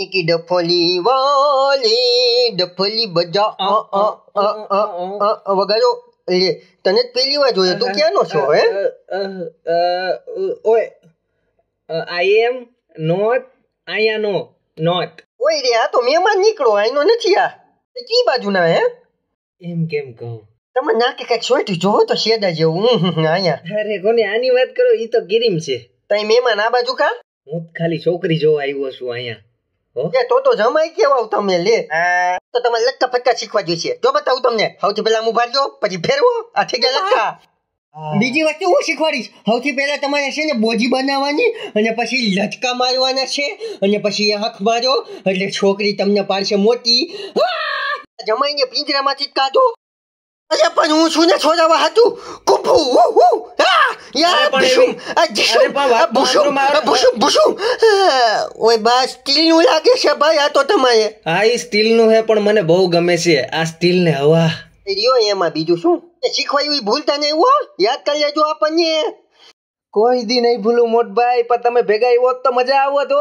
એક ડફલી વાલી ડફલી બજા વગાડો લે તને પેલી વાર જોયો તું ક્યાંનો છો હે ઓય આઈ એમ નોટ આયા નો નોટ ઓય રે આ તો મહેમાન નીકળો આઈનો નથી આ કી બાજુ ના હે એમ કેમ કહું તમે ના કે કઈક સોઈટી જોવો તો શેદા જેવું આયા અરે કોને આની વાત કરો ઈ તો ગિરીમ છે તઈ મહેમાન આ બાજુ કા હું ખાલી છોકરી જોવા આવ્યો છું અહીંયા એ તો તો જમાઈ કેવાવ તમે લે તો તમારે લટકા ફટકા શીખવા જોઈશે જો બતાવું તમને સૌથી પહેલા હું ભાડજો પછી ફેરવો આ થઈ ગયા લટકા બીજી વસ્તુ હું શીખવાડીશ સૌથી પહેલા તમારે છે ને બોજી બનાવવાની અને પછી લટકા મારવાના છે અને પછી આંખ મારો એટલે છોકરી તમને પાડશે મોટી જમાઈને પિંજરામાંથી જ કાઢો અરે પણ હું છું ને છોડાવા હતું કુફુ હું યાર ભૂસું આ જીશું હે પણ મને બહુ ગમે છે આ સ્ટીલને હવા એમાં બીજું શું શીખવાયું ભૂલતા નહીં હો યાદ કરી લેજો આપણને કોઈ દી નહીં ભૂલું મોટ ભાઈ પણ તમે ભેગા આવ્યો તો મજા આવો તો